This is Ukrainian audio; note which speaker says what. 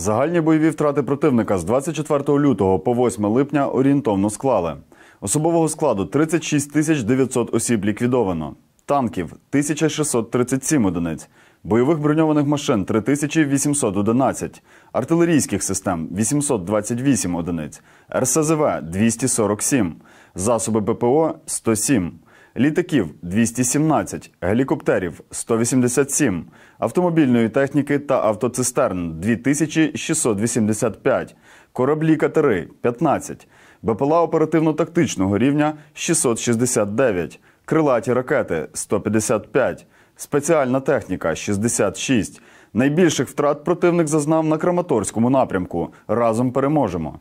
Speaker 1: Загальні бойові втрати противника з 24 лютого по 8 липня орієнтовно склали. Особового складу 36 тисяч 900 осіб ліквідовано, танків 1637 одиниць, бойових броньованих машин 3811, артилерійських систем 828 одиниць, РСЗВ 247, засоби ППО 107 літаків 217, гелікоптерів 187, автомобільної техніки та автоцистерн 2685, кораблі катери 15, БПЛА оперативно-тактичного рівня 669, крилаті ракети 155, спеціальна техніка 66. Найбільших втрат противник зазнав на Краматорському напрямку. Разом переможемо.